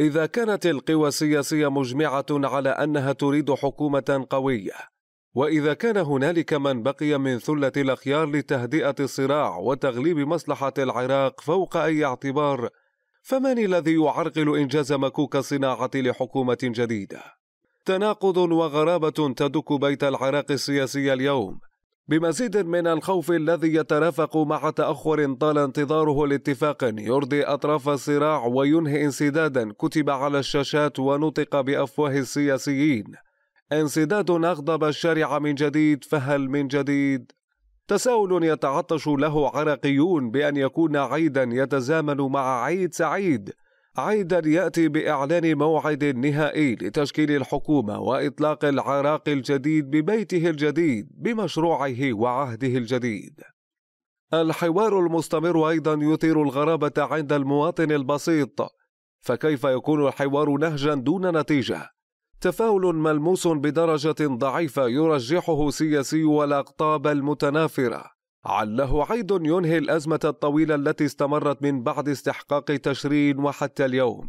إذا كانت القوى السياسية مجمعة على أنها تريد حكومة قوية، وإذا كان هنالك من بقي من ثلة الأخيار لتهدئة الصراع وتغليب مصلحة العراق فوق أي اعتبار، فمن الذي يعرقل إنجاز مكوك الصناعة لحكومة جديدة؟ تناقض وغرابة تدك بيت العراق السياسي اليوم، بمزيد من الخوف الذي يترافق مع تأخر طال انتظاره لاتفاق يرضي أطراف الصراع وينهي انسدادا كتب على الشاشات ونطق بأفواه السياسيين انسداد أغضب الشارع من جديد فهل من جديد؟ تساؤل يتعطش له عراقيون بأن يكون عيدا يتزامن مع عيد سعيد عيدا ياتي باعلان موعد نهائي لتشكيل الحكومه واطلاق العراق الجديد ببيته الجديد بمشروعه وعهده الجديد الحوار المستمر ايضا يثير الغرابه عند المواطن البسيط فكيف يكون الحوار نهجا دون نتيجه تفاؤل ملموس بدرجه ضعيفه يرجحه سياسي الاقطاب المتنافره عله عيد ينهي الأزمة الطويلة التي استمرت من بعد استحقاق تشرين وحتى اليوم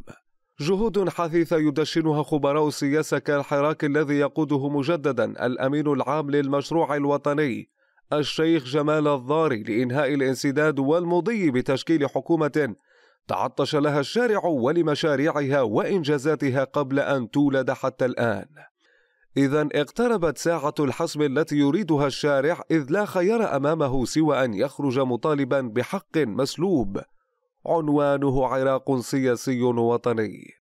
جهود حثيثة يدشنها خبراء السياسة كالحراك الذي يقوده مجددا الأمين العام للمشروع الوطني الشيخ جمال الضاري لإنهاء الانسداد والمضي بتشكيل حكومة تعطش لها الشارع ولمشاريعها وإنجازاتها قبل أن تولد حتى الآن إذا اقتربت ساعة الحسم التي يريدها الشارع إذ لا خيار أمامه سوى أن يخرج مطالبا بحق مسلوب عنوانه عراق سياسي وطني